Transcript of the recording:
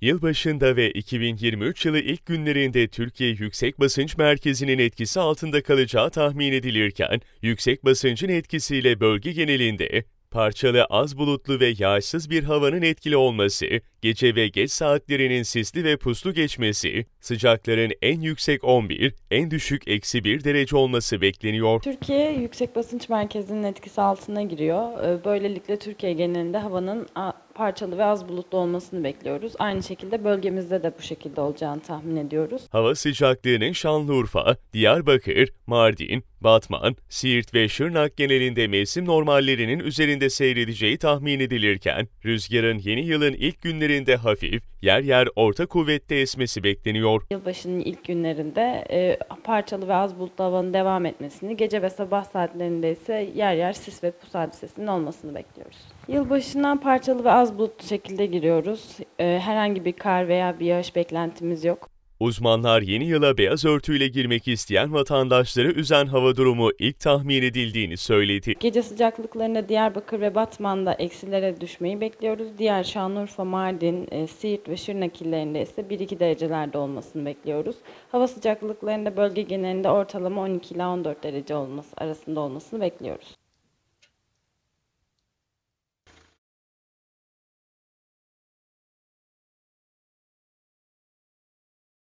Yılbaşında ve 2023 yılı ilk günlerinde Türkiye yüksek basınç merkezinin etkisi altında kalacağı tahmin edilirken, yüksek basıncın etkisiyle bölge genelinde parçalı az bulutlu ve yağışsız bir havanın etkili olması, gece ve geç saatlerinin sisli ve puslu geçmesi, sıcakların en yüksek 11, en düşük eksi 1 derece olması bekleniyor. Türkiye Yüksek Basınç Merkezi'nin etkisi altına giriyor. Böylelikle Türkiye genelinde havanın parçalı ve az bulutlu olmasını bekliyoruz. Aynı şekilde bölgemizde de bu şekilde olacağını tahmin ediyoruz. Hava sıcaklığının Şanlıurfa, Diyarbakır, Mardin, Batman, Siirt ve Şırnak genelinde mevsim normallerinin üzerinde seyredeceği tahmin edilirken, rüzgarın yeni yılın ilk günlerinde hafif, yer yer orta kuvvette esmesi bekleniyor. Yılbaşının ilk günlerinde e, parçalı ve az bulutlu havanın devam etmesini, gece ve sabah saatlerinde ise yer yer sis ve pus hadisesinin olmasını bekliyoruz. Yılbaşından parçalı ve az bulutlu şekilde giriyoruz. E, herhangi bir kar veya bir yağış beklentimiz yok. Uzmanlar yeni yıla beyaz örtüyle girmek isteyen vatandaşları üzen hava durumu ilk tahmin edildiğini söyledi. Gece sıcaklıklarında Diyarbakır ve Batman'da eksilere düşmeyi bekliyoruz. Diğer Şanlıurfa, Mardin, e, Siirt ve Şırnak illerinde ise 1-2 derecelerde olmasını bekliyoruz. Hava sıcaklıklarında bölge genelinde ortalama 12 ila 14 derece olması arasında olmasını bekliyoruz.